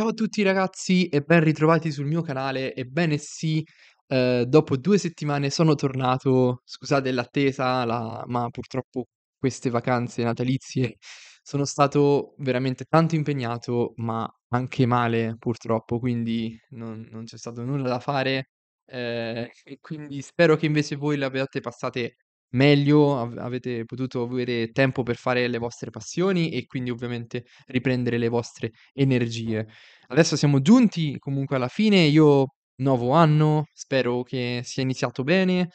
Ciao a tutti ragazzi e ben ritrovati sul mio canale. Ebbene sì, eh, dopo due settimane sono tornato. Scusate l'attesa, la... ma purtroppo queste vacanze natalizie sono stato veramente tanto impegnato, ma anche male purtroppo, quindi non, non c'è stato nulla da fare. Eh, e quindi spero che invece voi le abbiate passate meglio, av avete potuto avere tempo per fare le vostre passioni e quindi ovviamente riprendere le vostre energie. Adesso siamo giunti comunque alla fine, io nuovo anno, spero che sia iniziato bene.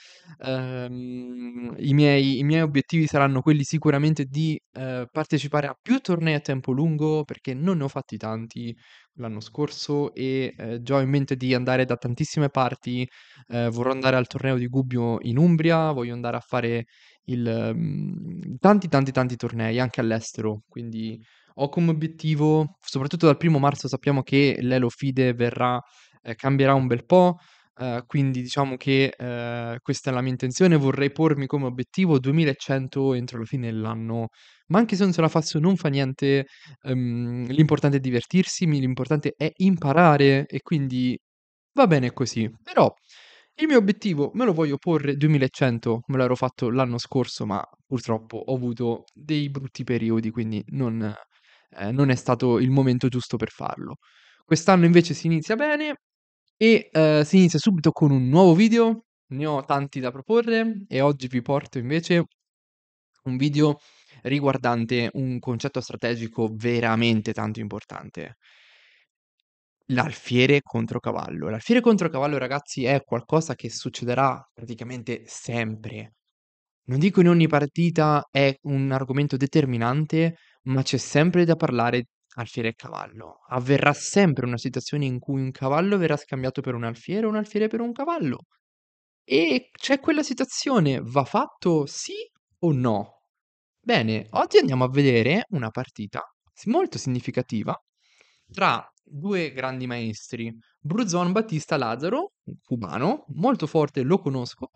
Ehm, i, miei, i, miei, obiettivi saranno quelli sicuramente di eh, partecipare a più tornei a tempo lungo perché non ne ho fatti tanti l'anno scorso e eh, già ho in mente di andare da tantissime parti. Eh, vorrò andare al torneo di Gubbio in Umbria, voglio andare a fare il, mh, mm, tanti tanti tanti tornei anche all'estero, quindi ho come obiettivo, soprattutto dal primo marzo sappiamo che l'Elo Fide verrà eh, cambierà un bel po', eh, quindi diciamo che eh, questa è la mia intenzione, vorrei pormi come obiettivo 2100 entro la fine dell'anno, ma anche se non ce la faccio non fa niente, ehm, l'importante è divertirsi, l'importante è imparare e quindi va bene così, però... Il mio obiettivo me lo voglio porre 2100, me l'ero fatto l'anno scorso, ma purtroppo ho avuto dei brutti periodi, quindi non, eh, non è stato il momento giusto per farlo. Quest'anno invece si inizia bene, e eh, si inizia subito con un nuovo video, ne ho tanti da proporre e oggi vi porto invece un video riguardante un concetto strategico veramente tanto importante. L'alfiere contro cavallo. L'alfiere contro cavallo, ragazzi, è qualcosa che succederà praticamente sempre. Non dico in ogni partita è un argomento determinante, ma c'è sempre da parlare alfiere e cavallo. Avverrà sempre una situazione in cui un cavallo verrà scambiato per un alfiere o un alfiere per un cavallo. E c'è quella situazione, va fatto sì o no? Bene, oggi andiamo a vedere una partita molto significativa tra due grandi maestri, Bruzon Battista Lazzaro, cubano, molto forte, lo conosco,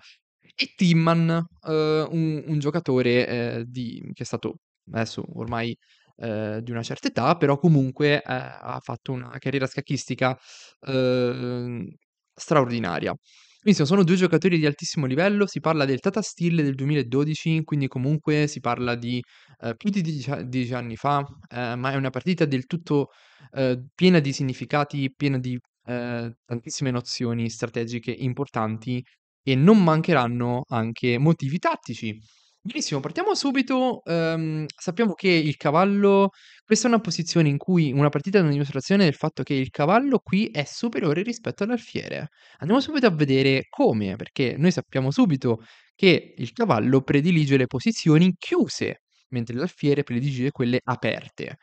e Timman, eh, un, un, giocatore eh, di, che è stato adesso ormai eh, di una certa età, però comunque eh, ha fatto una carriera scacchistica eh, straordinaria. Quindi sono due giocatori di altissimo livello, si parla del Tata Steel del 2012, quindi comunque si parla di eh, più di dieci anni fa, eh, ma è una partita del tutto eh, piena di significati, piena di eh, tantissime nozioni strategiche importanti e non mancheranno anche motivi tattici Benissimo, partiamo subito. Ehm, sappiamo che il cavallo questa è una posizione in cui una partita è una dimostrazione del fatto che il cavallo qui è superiore rispetto all'alfiere. Andiamo subito a vedere come, perché noi sappiamo subito che il cavallo predilige le posizioni chiuse, mentre l'alfiere predilige quelle aperte.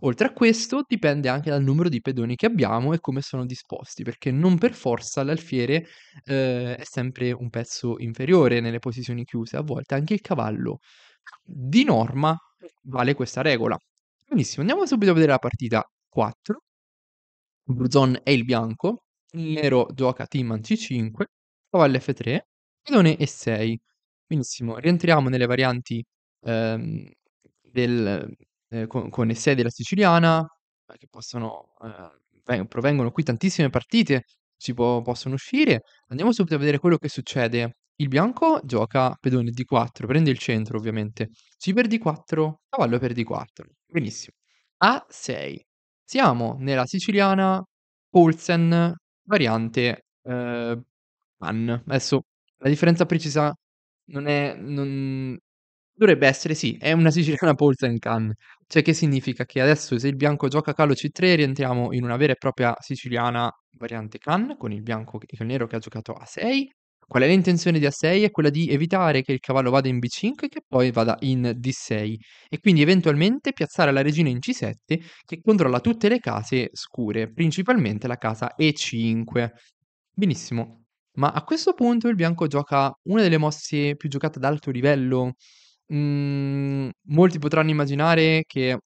Oltre a questo, dipende anche dal numero di pedoni che abbiamo e come sono disposti, perché non per forza l'alfiere eh, è sempre un pezzo inferiore nelle posizioni chiuse, a volte anche il cavallo. Di norma vale questa regola. Benissimo, andiamo subito a vedere la partita 4. Bruzon è il bianco, il nero gioca Timan C5, cavallo F3, pedone E6. Benissimo, rientriamo nelle varianti ehm, del, ehm, con con sede la siciliana, ehm, che possono ehm, provengono qui tantissime partite, si può possono uscire. Andiamo subito a vedere quello che succede. Il bianco gioca pedone D4, prende il centro ovviamente, c per D4, cavallo per D4, benissimo. A6. Siamo nella siciliana Poulsen variante, ehm, Mann. Adesso la differenza precisa non è non Dovrebbe essere sì, è una siciliana Polsen can, cioè che significa che adesso se il bianco gioca Calo C3 rientriamo in una vera e propria siciliana variante can con il bianco e il nero che ha giocato A6. Qual è l'intenzione di A6? È quella di evitare che il cavallo vada in B5 e che poi vada in D6 e quindi eventualmente piazzare la regina in C7 che controlla tutte le case scure, principalmente la casa E5. Benissimo, ma a questo punto il bianco gioca una delle mosse più giocate ad alto livello Mhmm, molti potranno immaginare che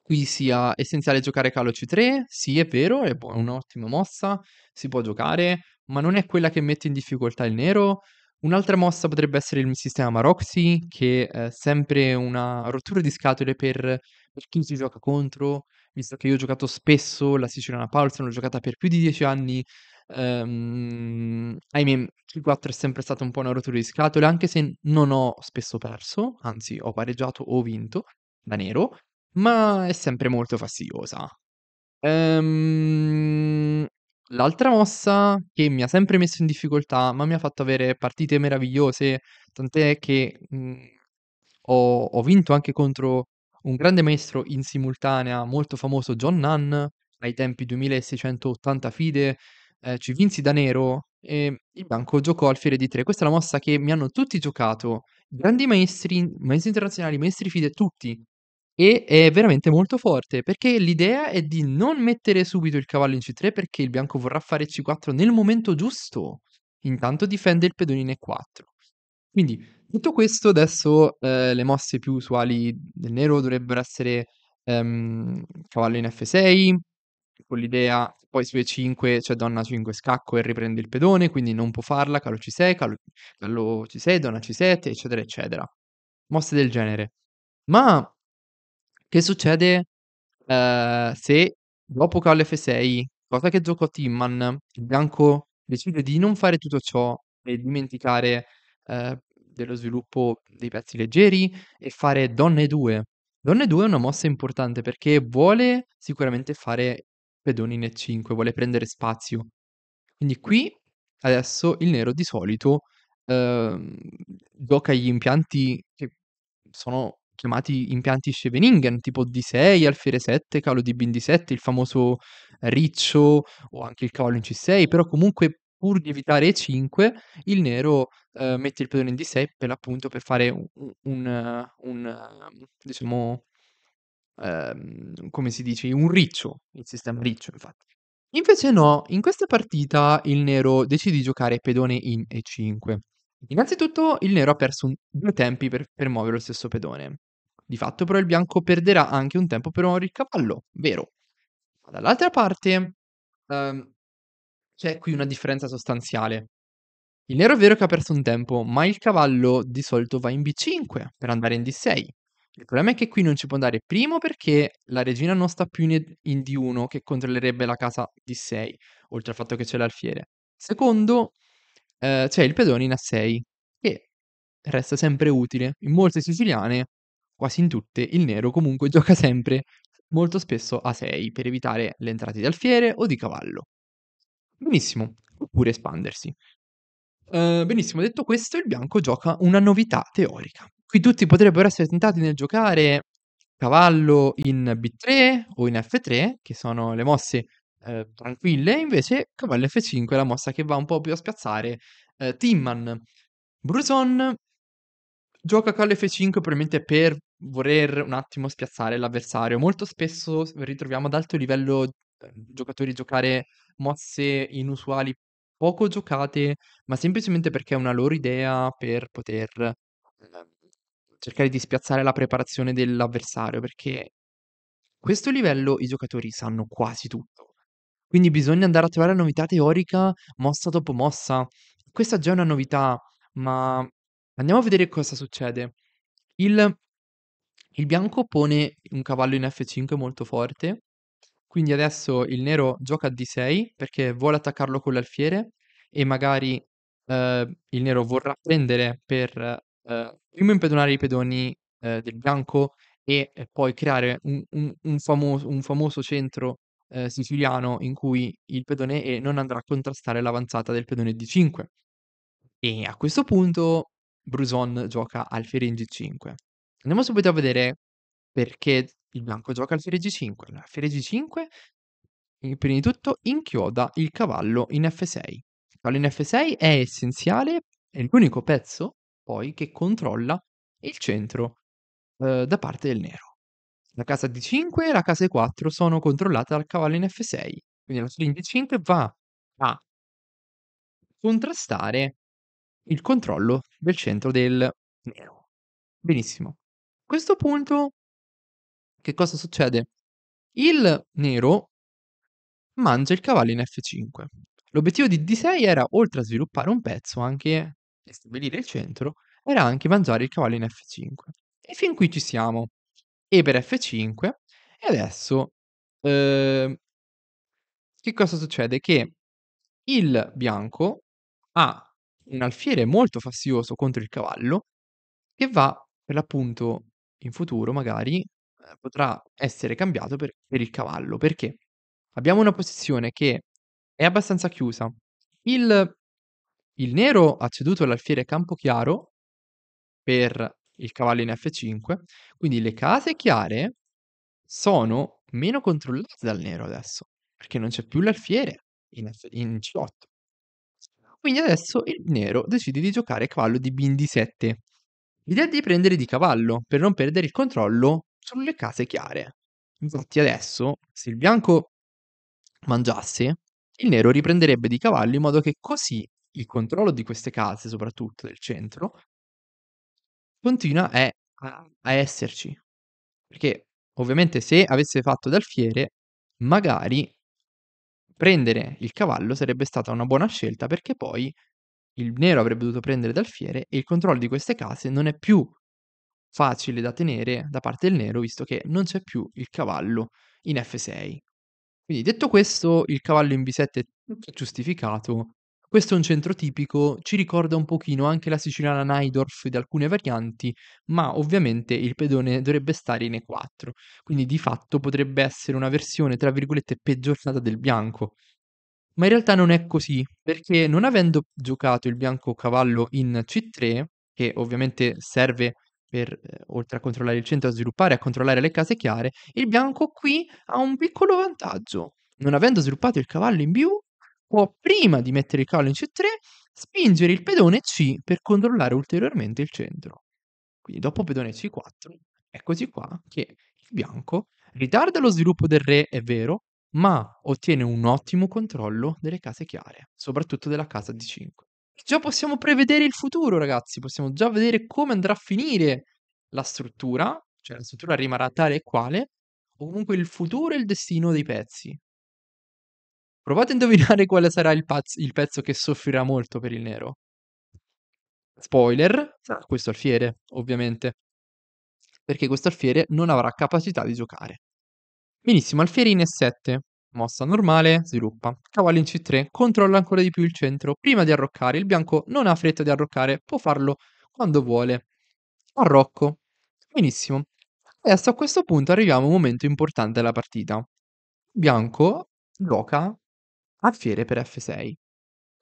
qui sia essenziale giocare Caloci 3, sì è vero, è bu un'ottima mossa, si può giocare, ma non è quella che mette in difficoltà il nero. Un'altra mossa potrebbe essere il sistema Maroxy, che è sempre una rottura di scatole per per chi si gioca contro, visto che io ho giocato spesso la Siciliana Paulsen, l'ho giocata per più di dieci anni, ehm, ahimè G4 è sempre stato un po' una rottura di scatole, anche se non ho spesso perso, anzi ho pareggiato o vinto, da nero, ma è sempre molto fastidiosa. Ehm, L'altra mossa che mi ha sempre messo in difficoltà, ma mi ha fatto avere partite meravigliose, tant'è che mh, mhmm, ho, ho, vinto anche contro un grande maestro in simultanea molto famoso, John Nunn, ai tempi 2680 fide, eh, ci vinsi da nero e il bianco giocò alfiere di 3. Questa è la mossa che mi hanno tutti giocato, grandi maestri, maestri internazionali, maestri fide, tutti. E è veramente molto forte perché l'idea è di non mettere subito il cavallo in c3 perché il bianco vorrà fare c4 nel momento giusto. Intanto difende il pedone in e4. Quindi Detto questo, adesso eh, le mosse più usuali del nero dovrebbero essere ehm, cavallo in F6, con l'idea poi su E5 c'è donna 5 scacco e riprende il pedone, quindi non può farla, calo C6, calo C6, donna C7, eccetera, eccetera. Mosse del genere. Ma che succede eh, se dopo cavallo F6, cosa che giocò Timman, il bianco decide di non fare tutto ciò e dimenticare eh, dello sviluppo dei pezzi leggeri e fare Donne 2. Donne 2 è una mossa importante perché vuole sicuramente fare pedoni in E5, vuole prendere spazio. Quindi qui adesso il nero di solito eh, gioca gli impianti che sono chiamati impianti Scheveningen, tipo D6, alfiere 7, calo di bin D7, il famoso riccio o anche il cavallo in C6, però comunque pur di evitare e 5, il nero eh, mette il pedone in D6 per l'appunto per fare un, un, un diciamo, ehm, come si dice, un riccio, il sistema riccio infatti. Invece no, in questa partita il nero decide di giocare pedone in E5. Innanzitutto il nero ha perso un, due tempi per, per muovere lo stesso pedone. Di fatto però il bianco perderà anche un tempo per muovere il cavallo, vero. Ma dall'altra parte, ehm, c'è qui una differenza sostanziale. Il nero è vero che ha perso un tempo, ma il cavallo di solito va in B5 per andare in D6. Il problema è che qui non ci può andare primo perché la regina non sta più in D1 che controllerebbe la casa D6, oltre al fatto che c'è l'alfiere. Secondo, eh, c'è il pedone in A6 che resta sempre utile. In molte siciliane, quasi in tutte, il nero comunque gioca sempre molto spesso a 6 per evitare le entrate di alfiere o di cavallo. Benissimo, oppure espandersi. Eh, benissimo, detto questo, il bianco gioca una novità teorica. Qui tutti potrebbero essere tentati nel giocare cavallo in B3 o in F3, che sono le mosse eh, tranquille, invece cavallo F5 è la mossa che va un po' più a spiazzare eh, Timman. Bruson gioca cavallo F5 probabilmente per voler un attimo spiazzare l'avversario. Molto spesso ritroviamo ad alto livello eh, giocatori giocare mosse inusuali, poco giocate, ma semplicemente perché è una loro idea per poter ehm, cercare di spiazzare la preparazione dell'avversario, perché a questo livello i giocatori sanno quasi tutto. Quindi bisogna andare a trovare novità teorica mossa dopo mossa. Questa già è una novità, ma andiamo a vedere cosa succede. Il, il bianco pone un cavallo in F5 molto forte, quindi adesso il nero gioca a D6 perché vuole attaccarlo con l'alfiere e magari eh, il nero vorrà prendere per eh, prima impedonare i pedoni eh, del bianco e, eh, poi creare un, un, un, famoso, un famoso, centro eh, siciliano in cui il pedone E non andrà a contrastare l'avanzata del pedone D5. E a questo punto Bruson gioca alfiere in G5. Andiamo subito a vedere perché il bianco gioca al G5. Al G5, prima di tutto, inchioda il cavallo in F6. Il cavallo in F6 è essenziale, è l'unico pezzo poi che controlla il centro eh, da parte del nero. La casa D5 e la casa E4 sono controllate dal cavallo in F6, quindi la string D5 va a contrastare il controllo del centro del nero. Benissimo. A questo punto che cosa succede? Il nero mangia il cavallo in F5. L'obiettivo di D6 era, oltre a sviluppare un pezzo anche, e stabilire il centro, era anche mangiare il cavallo in F5. E fin qui ci siamo. E per F5. E adesso... Eh, che cosa succede? Che il bianco ha un alfiere molto fastidioso contro il cavallo, che va per l'appunto in futuro magari eh, potrà essere cambiato per, per il cavallo, perché abbiamo una posizione che è abbastanza chiusa. Il, il nero ha ceduto l'alfiere campo chiaro per il cavallo in F5, quindi le case chiare sono meno controllate dal nero adesso, perché non c'è più l'alfiere in, F- in C8. Quindi adesso il nero decide di giocare cavallo di B 7 L'idea è di prendere di cavallo per non perdere il controllo sono le case chiare. Infatti adesso, se il bianco mangiasse, il nero riprenderebbe di cavallo in modo che così il controllo di queste case, soprattutto del centro, continua eh, a, a esserci. Perché ovviamente se avesse fatto d'alfiere, magari prendere il cavallo sarebbe stata una buona scelta perché poi il nero avrebbe dovuto prendere d'alfiere e il controllo di queste case non è più facile da tenere da parte del nero visto che non c'è più il cavallo in F6. Quindi detto questo, il cavallo in B7 è giustificato. Questo è un centro tipico, ci ricorda un pochino anche la siciliana Neidorf di alcune varianti, ma ovviamente il pedone dovrebbe stare in E4, quindi di fatto potrebbe essere una versione tra virgolette peggiorata del bianco. Ma in realtà non è così, perché non avendo giocato il bianco cavallo in C3, che ovviamente serve per, eh, oltre a controllare il centro, a sviluppare e a controllare le case chiare, il bianco qui ha un piccolo vantaggio. Non avendo sviluppato il cavallo in B1, può prima di mettere il cavallo in C3 spingere il pedone C per controllare ulteriormente il centro. Quindi dopo pedone C4, eccoci qua che il bianco ritarda lo sviluppo del re, è vero, ma ottiene un ottimo controllo delle case chiare, soprattutto della casa D5 già possiamo prevedere il futuro, ragazzi. Possiamo già vedere come andrà a finire la struttura, cioè la struttura rimarrà tale e quale, o comunque il futuro e il destino dei pezzi. Provate a indovinare quale sarà il, pazzo, il pezzo che soffrirà molto per il nero. Spoiler, sarà ah. questo alfiere, ovviamente. Perché questo alfiere non avrà capacità di giocare. Benissimo, alfiere in E7. Mossa normale, sviluppa. Cavallo in C3, controlla ancora di più il centro. Prima di arroccare, il bianco non ha fretta di arroccare, può farlo quando vuole. Arrocco. Benissimo. Adesso a questo punto arriviamo a un momento importante della partita. Bianco gioca alfiere per F6.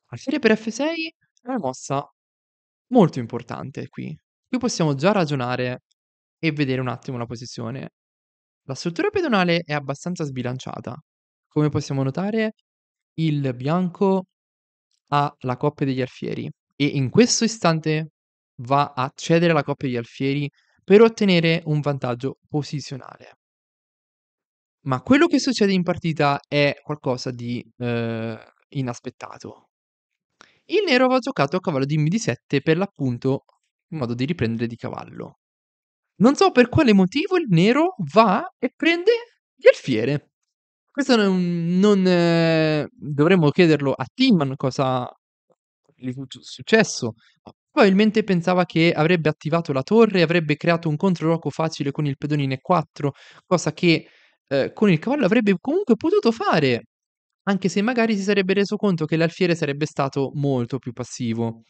Alfiere per F6 è una mossa molto importante qui. Qui possiamo già ragionare e vedere un attimo la posizione. La struttura pedonale è abbastanza sbilanciata, come possiamo notare, il bianco ha la coppia degli alfieri e in questo istante va a cedere la coppia degli alfieri per ottenere un vantaggio posizionale. Ma quello che succede in partita è qualcosa di eh, inaspettato. Il nero va giocato a cavallo di MD7 per l'appunto in modo di riprendere di cavallo. Non so per quale motivo il nero va e prende gli alfiere. Questo non, non, ehm dovremmo chiederlo a Timman cosa gli fu successo. Probabilmente pensava che avrebbe attivato la torre e avrebbe creato un controgioco facile con il pedone in E4, cosa che, ehm, con il cavallo avrebbe comunque potuto fare, anche se magari si sarebbe reso conto che l'alfiere sarebbe stato molto più passivo.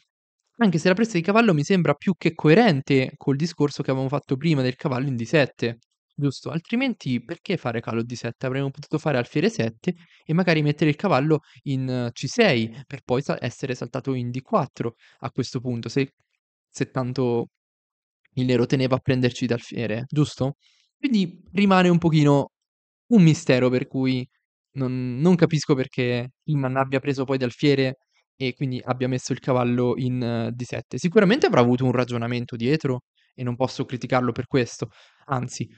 Anche se la presa di cavallo mi sembra più che coerente col discorso che avevamo fatto prima del cavallo in D7. Giusto, altrimenti perché fare calo D7? Avremmo potuto fare alfiere 7 e magari mettere il cavallo in eh, C6 per poi sa- essere saltato in D4 a questo punto, se, se tanto il nero teneva a prenderci d'alfiere, giusto? Quindi rimane un pochino un mistero per cui non, non capisco perché il man abbia preso poi d'alfiere e quindi abbia messo il cavallo in eh, D7. Sicuramente avrà avuto un ragionamento dietro e non posso criticarlo per questo, anzi,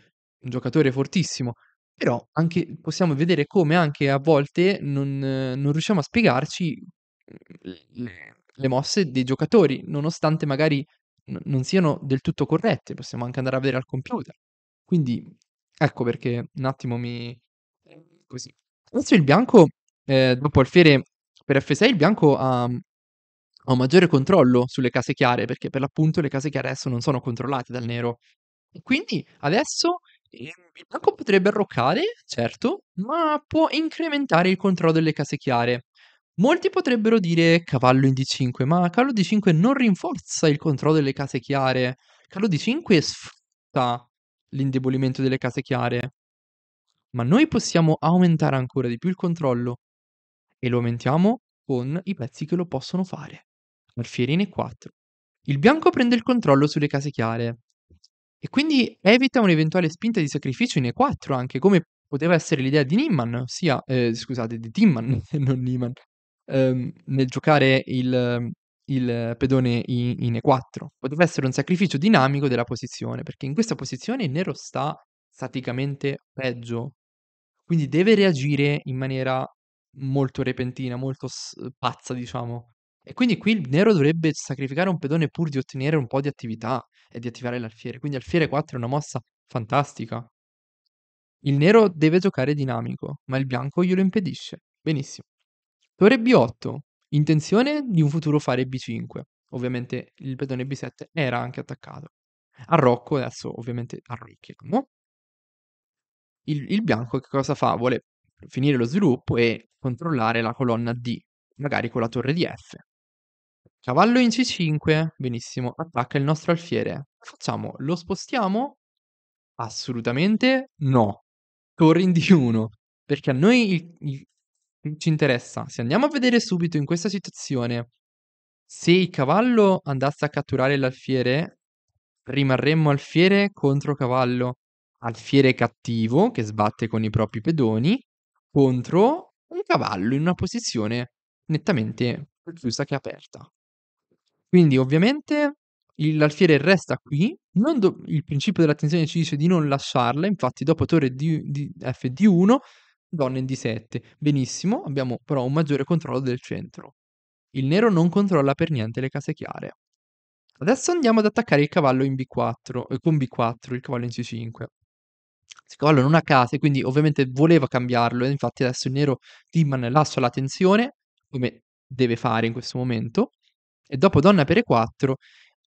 un giocatore fortissimo, però anche possiamo vedere come anche a volte non, non riusciamo a spiegarci mm, le, le mosse dei giocatori, nonostante magari n- non siano del tutto corrette, possiamo anche andare a vedere al computer. Quindi ecco perché un attimo mi... così. Adesso il bianco, eh, dopo Alfiere per F6, il bianco ha, ha un maggiore controllo sulle case chiare, perché per l'appunto le case chiare adesso non sono controllate dal nero. quindi adesso Ehm, il banco potrebbe arroccare, certo, ma può incrementare il controllo delle case chiare. Molti potrebbero dire cavallo in D5, ma cavallo D5 non rinforza il controllo delle case chiare. Cavallo D5 sfrutta l'indebolimento delle case chiare. Ma noi possiamo aumentare ancora di più il controllo. E lo aumentiamo con i pezzi che lo possono fare. Alfieri in E4. Il bianco prende il controllo sulle case chiare. E quindi evita un'eventuale spinta di sacrificio in E4 anche, come poteva essere l'idea di Niman, ossia, eh, scusate, di Timman, non Niman, ehm, nel giocare il, il pedone in, in, E4. Poteva essere un sacrificio dinamico della posizione, perché in questa posizione il nero sta staticamente peggio, quindi deve reagire in maniera molto repentina, molto s- pazza, diciamo. E quindi qui il nero dovrebbe sacrificare un pedone pur di ottenere un po' di attività e di attivare l'alfiere. Quindi alfiere 4 è una mossa fantastica. Il nero deve giocare dinamico, ma il bianco glielo impedisce. Benissimo. Torre B8, intenzione di un futuro fare B5. Ovviamente il pedone B7 era anche attaccato. A Rocco adesso ovviamente arricchiamo. Il, il bianco che cosa fa? Vuole finire lo sviluppo e controllare la colonna D, magari con la torre di F. Cavallo in C5, benissimo, attacca il nostro alfiere. Facciamo, lo spostiamo? Assolutamente no. Torri in D1, perché a noi il- il- ci interessa. Se andiamo a vedere subito in questa situazione, se il cavallo andasse a catturare l'alfiere, rimarremmo alfiere contro cavallo. Alfiere cattivo che sbatte con i propri pedoni contro un cavallo in una posizione nettamente più chiusa che aperta. Quindi ovviamente l'alfiere resta qui, do- il principio dell'attenzione ci dice di non lasciarla, infatti dopo torre di, di f 1, donna in d7. Benissimo, abbiamo però un maggiore controllo del centro. Il nero non controlla per niente le case chiare. Adesso andiamo ad attaccare il cavallo in b4, eh, con b4, il cavallo in c5. Il cavallo non ha case, quindi ovviamente voleva cambiarlo, e eh. infatti adesso il nero Timman lascia la tensione, come deve fare in questo momento, e dopo donna per E4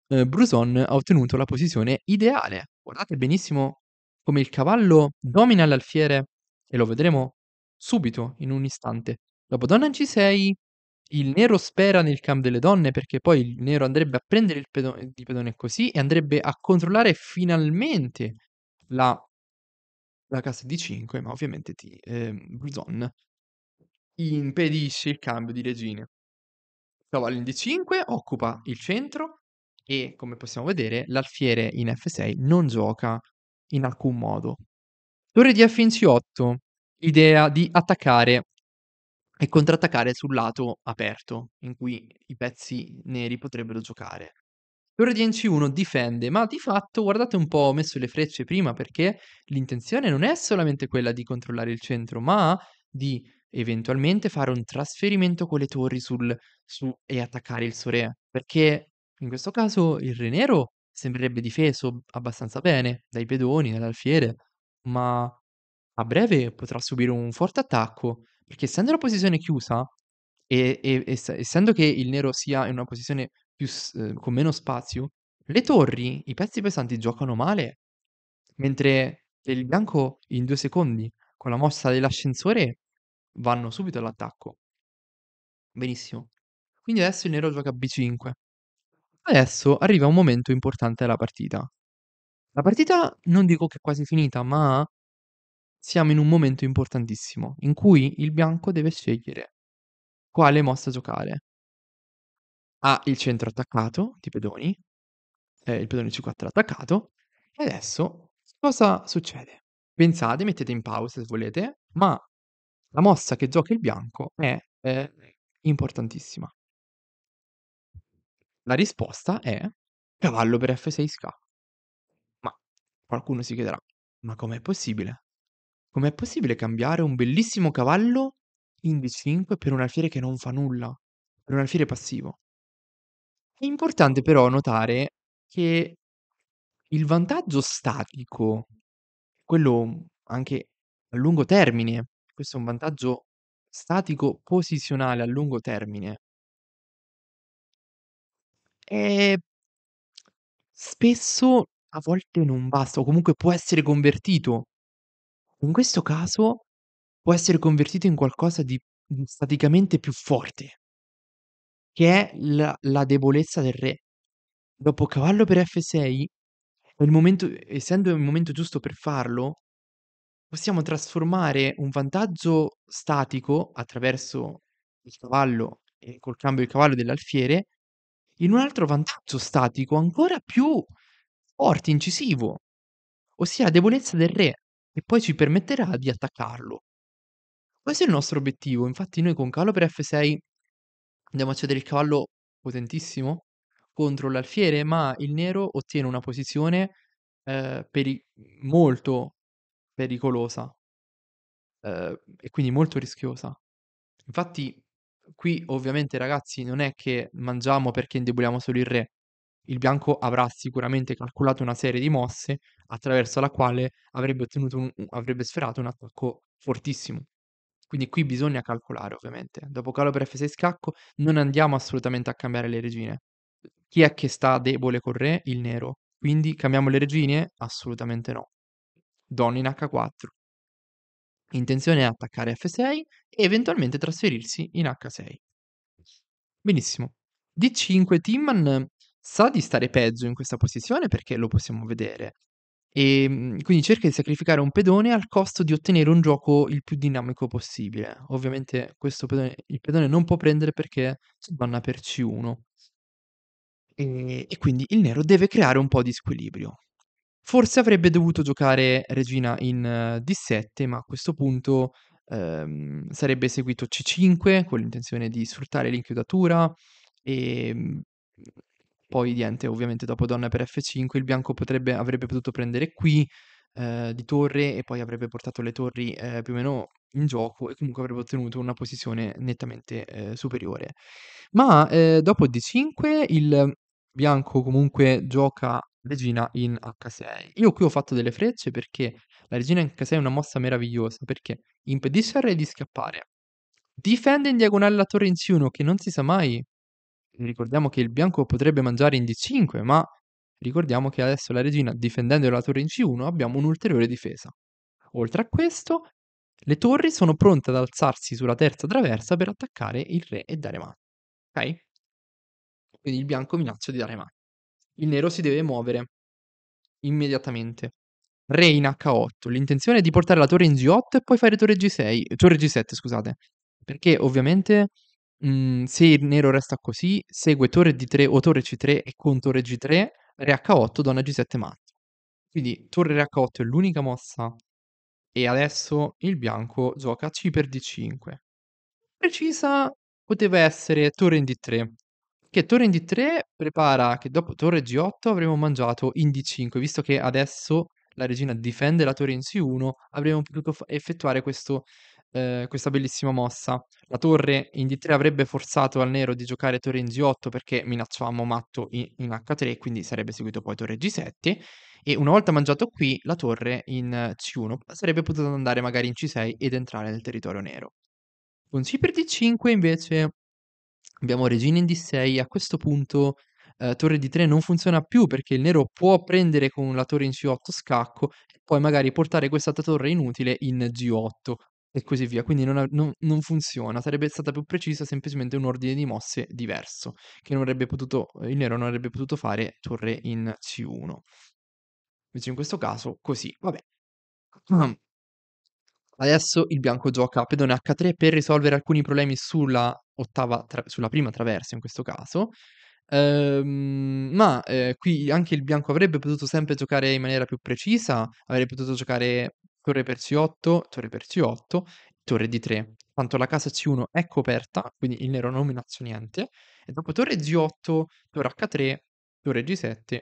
eh, Bruson ha ottenuto la posizione ideale. Guardate benissimo come il cavallo domina l'alfiere e lo vedremo subito in un istante. Dopo donna g 6 il nero spera nel cam delle donne perché poi il nero andrebbe a prendere il pedone, il pedone così e andrebbe a controllare finalmente la, la casa di 5, ma ovviamente ti, eh, Bruzon impedisce il cambio di regine. Cavallo in D5 occupa il centro e, come possiamo vedere, l'alfiere in F6 non gioca in alcun modo. Torre di F in C8, idea di attaccare e contrattaccare sul lato aperto, in cui i pezzi neri potrebbero giocare. Torre di NC1 difende, ma di fatto, guardate un po', ho messo le frecce prima perché l'intenzione non è solamente quella di controllare il centro, ma di eventualmente fare un trasferimento con le torri sul, su e attaccare il suo re, perché in questo caso il re nero sembrerebbe difeso abbastanza bene dai pedoni, dall'alfiere, ma a breve potrà subire un forte attacco, perché essendo una posizione chiusa e, e, e essendo che il nero sia in una posizione più, eh, con meno spazio, le torri, i pezzi pesanti giocano male, mentre il bianco in due secondi con la mossa dell'ascensore vanno subito all'attacco. Benissimo. Quindi adesso il nero gioca B5. Adesso arriva un momento importante della partita. La partita non dico che è quasi finita, ma siamo in un momento importantissimo in cui il bianco deve scegliere quale mossa giocare. Ha il centro attaccato di pedoni, eh, il pedone C4 attaccato, e adesso cosa succede? Pensate, mettete in pausa se volete, ma la mossa che gioca il bianco è, è eh, importantissima. La risposta è cavallo per F6K. Ma qualcuno si chiederà, ma com'è possibile? Com'è possibile cambiare un bellissimo cavallo in D5 per un alfiere che non fa nulla, per un alfiere passivo? È importante però notare che il vantaggio statico, quello anche a lungo termine questo è un vantaggio statico posizionale a lungo termine. E ehm, spesso a volte non basta, o comunque può essere convertito. In questo caso può essere convertito in qualcosa di, staticamente più forte, che è la, la debolezza del re. Dopo cavallo per F6, il momento, essendo il momento giusto per farlo, Possiamo trasformare un vantaggio statico, attraverso il cavallo e col cambio di cavallo dell'alfiere, in un altro vantaggio statico ancora più forte, incisivo, ossia la debolezza del re, che poi ci permetterà di attaccarlo. Questo è il nostro obiettivo, infatti noi con cavallo per F6 andiamo a cedere il cavallo potentissimo contro l'alfiere, ma il nero ottiene una posizione eh, per molto pericolosa eh, e quindi molto rischiosa. Infatti, qui ovviamente, ragazzi, non è che mangiamo perché indeboliamo solo il re. Il bianco avrà sicuramente calcolato una serie di mosse attraverso la quale avrebbe, ottenuto un, avrebbe sferato un attacco fortissimo. Quindi qui bisogna calcolare, ovviamente. Dopo calo per F6 scacco, non andiamo assolutamente a cambiare le regine. Chi è che sta debole col re? Il nero. Quindi cambiamo le regine? Assolutamente no. Don in H4. Intenzione è attaccare F6 e eventualmente trasferirsi in H6. Benissimo. D5 Timman sa di stare peggio in questa posizione perché lo possiamo vedere. E ehm, quindi cerca di sacrificare un pedone al costo di ottenere un gioco il più dinamico possibile. Ovviamente questo pedone, il pedone non può prendere perché si banna per C1. E, e quindi il nero deve creare un po' di squilibrio. Forse avrebbe dovuto giocare Regina in eh, D7, ma a questo punto ehm, sarebbe seguito C5 con l'intenzione di sfruttare l'inchiodatura e mm, poi niente, ovviamente dopo donna per F5 il bianco potrebbe, avrebbe potuto prendere qui eh, di torre e poi avrebbe portato le torri eh, più o meno in gioco e comunque avrebbe ottenuto una posizione nettamente eh, superiore. Ma eh, dopo D5 il bianco comunque gioca regina in H6. Io qui ho fatto delle frecce perché la regina in H6 è una mossa meravigliosa, perché impedisce al re di scappare, difende in diagonale la torre in C1, che non si sa mai. Ricordiamo che il bianco potrebbe mangiare in D5, ma ricordiamo che adesso la regina, difendendo la torre in C1, abbiamo un'ulteriore difesa. Oltre a questo, le torri sono pronte ad alzarsi sulla terza traversa per attaccare il re e dare mano. Ok? Quindi il bianco minaccia di dare mano. Il nero si deve muovere immediatamente. Re in H8. L'intenzione è di portare la torre in G8 e poi fare torre G6, torre G7, scusate. Perché ovviamente mh, mhmm, se il nero resta così, segue torre D3 o torre C3 e con torre G3, re H8, donna G7 matto. Quindi torre re H8 è l'unica mossa e adesso il bianco gioca C per D5. Precisa poteva essere torre in D3, che torre in D3 prepara che dopo torre G8 avremo mangiato in D5, visto che adesso la regina difende la torre in C1, avremmo potuto effettuare questo, eh, questa bellissima mossa. La torre in D3 avrebbe forzato al nero di giocare torre in G8 perché minacciavamo matto in, in H3, quindi sarebbe seguito poi torre G7, e una volta mangiato qui la torre in eh, C1 sarebbe potuta andare magari in C6 ed entrare nel territorio nero. Con C per D5 invece abbiamo regina in D6, a questo punto eh, torre di 3 non funziona più perché il nero può prendere con la torre in C8 scacco e poi magari portare questa torre inutile in G8 e così via, quindi non, non, non funziona, sarebbe stata più precisa semplicemente un ordine di mosse diverso, che potuto, eh, il nero non avrebbe potuto fare torre in C1. Invece in questo caso così, vabbè. Adesso il bianco gioca pedone H3 per risolvere alcuni problemi sulla, tra- sulla prima traversa in questo caso. Ehm, ma eh, qui anche il bianco avrebbe potuto sempre giocare in maniera più precisa, avrebbe potuto giocare torre per C8, torre per C8, torre D3. Tanto la casa C1 è coperta, quindi il nero non minaccia niente, e dopo torre G8, torre H3, torre G7,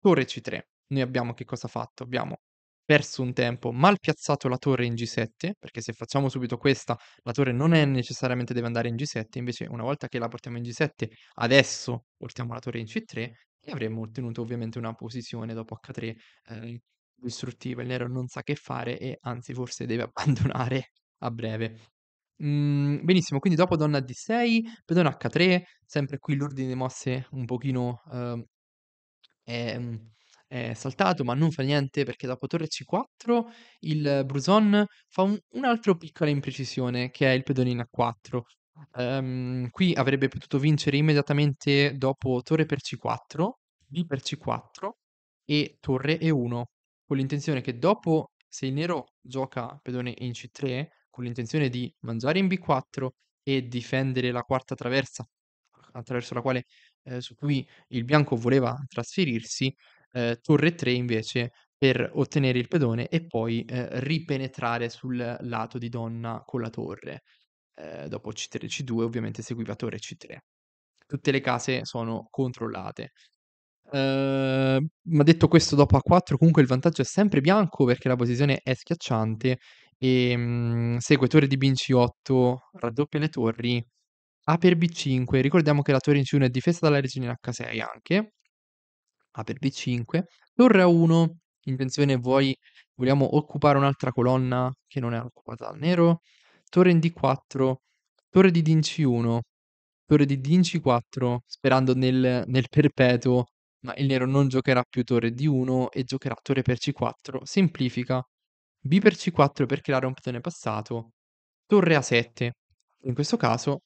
torre C3. Noi abbiamo che cosa fatto? Abbiamo perso un tempo, mal piazzato la torre in G7, perché se facciamo subito questa, la torre non è necessariamente deve andare in G7, invece una volta che la portiamo in G7, adesso portiamo la torre in C3 e avremmo ottenuto ovviamente una posizione dopo H3 eh, distruttiva, il nero non sa che fare e anzi forse deve abbandonare a breve. Mm, benissimo, quindi dopo donna D6, pedone H3, sempre qui l'ordine di mosse un pochino... Eh, è, è saltato, ma non fa niente perché dopo torre C4 il Bruson fa un, un'altra piccola imprecisione che è il in A4. Um, qui avrebbe potuto vincere immediatamente dopo torre per C4, B per C4 e torre E1, con l'intenzione che dopo, se il nero gioca pedone in C3, con l'intenzione di mangiare in B4 e difendere la quarta traversa attraverso la quale eh, su cui il bianco voleva trasferirsi, eh, torre 3 invece per ottenere il pedone e poi eh, ripenetrare sul lato di donna con la torre. Eh, dopo C3 e C2 ovviamente seguiva torre C3. Tutte le case sono controllate. Uh, ma detto questo, dopo A4 comunque il vantaggio è sempre bianco perché la posizione è schiacciante e mh, mm, segue torre di B in C8, raddoppia le torri, A per B5, ricordiamo che la torre in C1 è difesa dalla regina in H6 anche, a per B5, torre A1, intenzione vuoi, vogliamo occupare un'altra colonna che non è occupata dal nero, torre in D4, torre di dinc 1 torre di dinc 4 sperando nel, nel perpetuo, ma il nero non giocherà più torre D1 e giocherà torre per C4, semplifica, B per C4 per creare un pittone passato, torre A7, in questo caso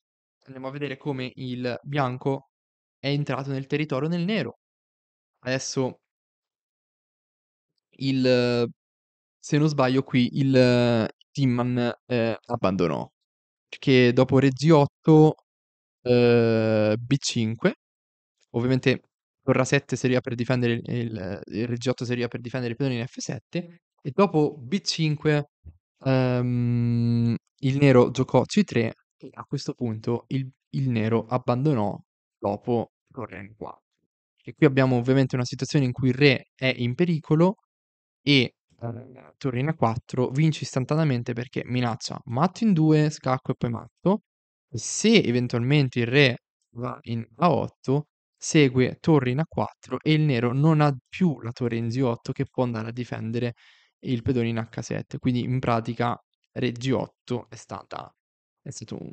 andiamo a vedere come il bianco è entrato nel territorio del nero. Adesso il se non sbaglio qui il Timman, ehm, abbandonò, perché dopo re G8, ehm, B5, ovviamente torra 7 serviva per difendere il il il re G8 seria per difendere il pedone in F7 e dopo B5, ehm, il nero giocò C3 e a questo punto il il nero abbandonò dopo torre N4. E qui abbiamo ovviamente una situazione in cui il re è in pericolo e torre in a 4 vince istantaneamente perché minaccia matto in 2, scacco e poi matto. E se eventualmente il re va in A8, segue torre in A4 e il nero non ha più la torre in G8 che può andare a difendere il pedone in H7. Quindi in pratica re G8 è, stata, è stato un,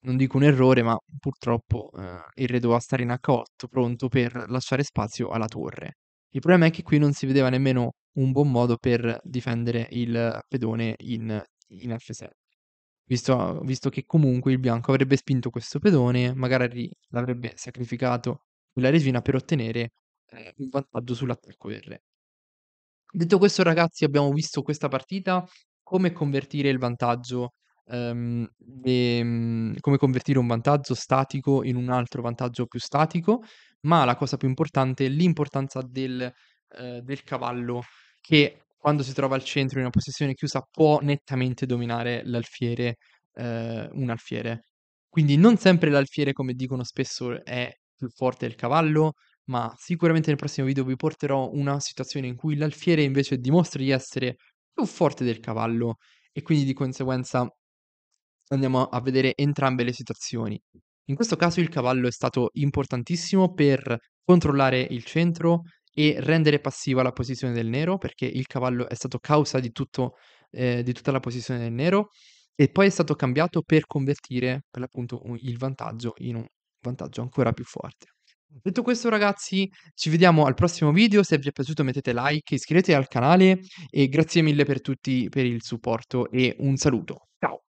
non dico un errore, ma purtroppo eh, il re doveva stare in H8 pronto per lasciare spazio alla torre. Il problema è che qui non si vedeva nemmeno un buon modo per difendere il pedone in, in F7, visto, visto, che comunque il bianco avrebbe spinto questo pedone, magari l'avrebbe sacrificato sulla regina per ottenere eh, un vantaggio sull'attacco del re. Detto questo, ragazzi, abbiamo visto questa partita come convertire il vantaggio ehm, le, mhmm, come convertire un vantaggio statico in un altro vantaggio più statico, ma la cosa più importante è l'importanza del, ehm, del cavallo che quando si trova al centro in una posizione chiusa può nettamente dominare l'alfiere, ehm, un alfiere. Quindi non sempre l'alfiere, come dicono spesso, è più forte del cavallo, ma sicuramente nel prossimo video vi porterò una situazione in cui l'alfiere invece dimostra di essere più forte del cavallo e quindi di conseguenza andiamo a vedere entrambe le situazioni. In questo caso il cavallo è stato importantissimo per controllare il centro e rendere passiva la posizione del nero, perché il cavallo è stato causa di, tutto, eh, di tutta la posizione del nero, e poi è stato cambiato per convertire per l'appunto il vantaggio in un vantaggio ancora più forte. Detto questo ragazzi, ci vediamo al prossimo video, se vi è piaciuto mettete like, iscrivetevi al canale e grazie mille per tutti per il supporto e un saluto. Ciao!